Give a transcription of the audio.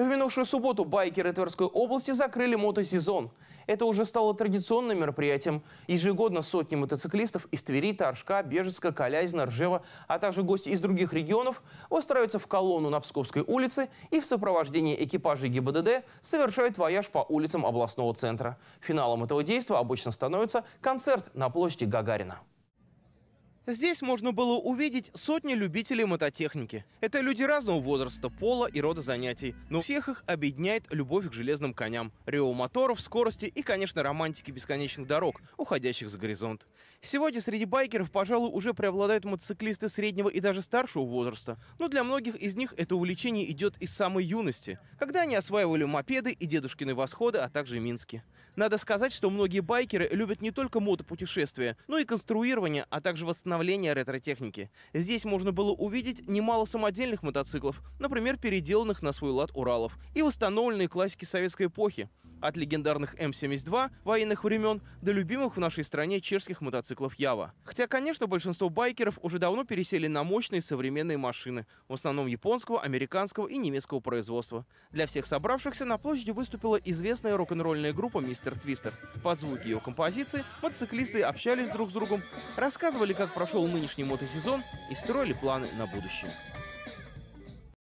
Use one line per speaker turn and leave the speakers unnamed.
В минувшую субботу байкеры Тверской области закрыли мотосезон. Это уже стало традиционным мероприятием. Ежегодно сотни мотоциклистов из Твери, Торжка, Бежецка, Калязина, Ржева, а также гости из других регионов выстраиваются в колонну на Псковской улице и в сопровождении экипажей ГИБДД совершают вояж по улицам областного центра. Финалом этого действия обычно становится концерт на площади Гагарина. Здесь можно было увидеть сотни любителей мототехники. Это люди разного возраста, пола и рода занятий, но всех их объединяет любовь к железным коням, реву моторов, скорости и, конечно, романтики бесконечных дорог, уходящих за горизонт. Сегодня среди байкеров, пожалуй, уже преобладают мотоциклисты среднего и даже старшего возраста, но для многих из них это увлечение идет из самой юности, когда они осваивали мопеды и дедушкины восходы, а также Мински. Надо сказать, что многие байкеры любят не только мотопутешествия, но и конструирование, а также восстановление ретро-техники. Здесь можно было увидеть немало самодельных мотоциклов, например, переделанных на свой лад Уралов, и восстановленные классики советской эпохи. От легендарных М-72 военных времен до любимых в нашей стране чешских мотоциклов Ява. Хотя, конечно, большинство байкеров уже давно пересели на мощные современные машины, в основном японского, американского и немецкого производства. Для всех собравшихся на площади выступила известная рок-н-ролльная группа «Мистер Твистер». По звуки ее композиции мотоциклисты общались друг с другом, рассказывали, как прошел нынешний мотосезон и строили планы на будущее.